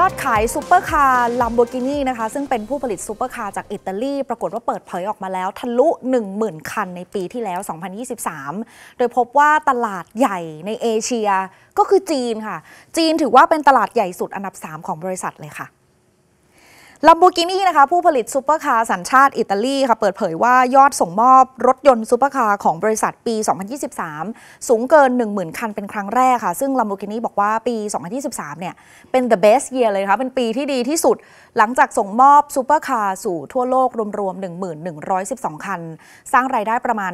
ยอดขายซูเปอร์คาร์ลัมโบกินีนะคะซึ่งเป็นผู้ผลิตซูเปอร์คาร์จากอิตาลีปรากฏว่าเปิดเผยออกมาแล้วทะลุ10,000คันในปีที่แล้ว 2023 โดยพบว่าตลาดใหญ่ในเอเชียก็คือจีนค่ะ จีนถือว่าเป็นตลาดใหญ่สุดอันดับ3ของบริษัทเลยค่ะลัมโบกินีนะคะผู้ผลิตซูเปอร์คาร์สัญชาติอิตาลีค่ะเปิดเผยว่ายอดส่งมอบรถยนต์ซูเปอร์คาร์ของบริษัทปี 2023 สูงเกิน 10,000 คันเป็นครั้งแรกค่ะ ซึ่งลัมโบกินีบอกว่าปี 2023 เนี่ยเป็น the best year เลยคะคะเป็นปีที่ดีที่สุด หลังจากส่งมอบซูเปอร์คาร์สู่ทั่วโลกรวมๆ1,112 คัน สร้างรายได้ประมาณ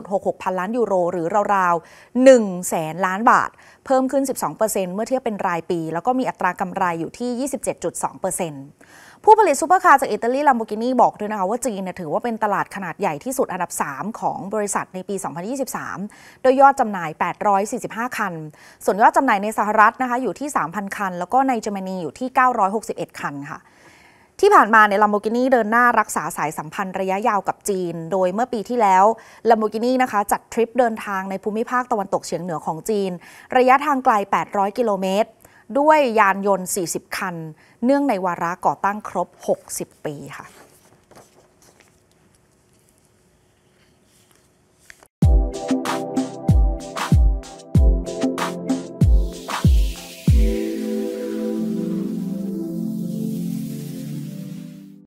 2.66 พันล้านยูโรหรือราวๆ1แสนล้านบาท เพิ่มขึ้น12%เมื่อเทียบเป็นรายปี แล้วก็มีอัตรากำไรอยู่ที่ 27.2%ผู้ผลิตซูเปอร์คาร์จากอิตาลีลัมโบกินีบอกด้วยนะคะว่าจีนเนี่ยถือว่าเป็นตลาดขนาดใหญ่ที่สุดอันดับ 3 ของบริษัทในปี 2023 โดยยอดจำหน่าย 845 คัน ส่วนยอดจำหน่ายในสหรัฐนะคะอยู่ที่ 3,000 คัน แล้วก็ในเยอรมนีอยู่ที่ 961 คันค่ะ ที่ผ่านมาในลัมโบกินีเดินหน้ารักษาสายสัมพันธ์ระยะยาวกับจีน โดยเมื่อปีที่แล้วลัมโบกินีนะคะจัดทริปเดินทางในภูมิภาคตะวันตกเฉียงเหนือของจีน ระยะทางไกล 800 กิโลเมตรด้วยยานยนต์ 40 คัน เนื่องในวาระก่อตั้งครบ 60 ปีค่ะ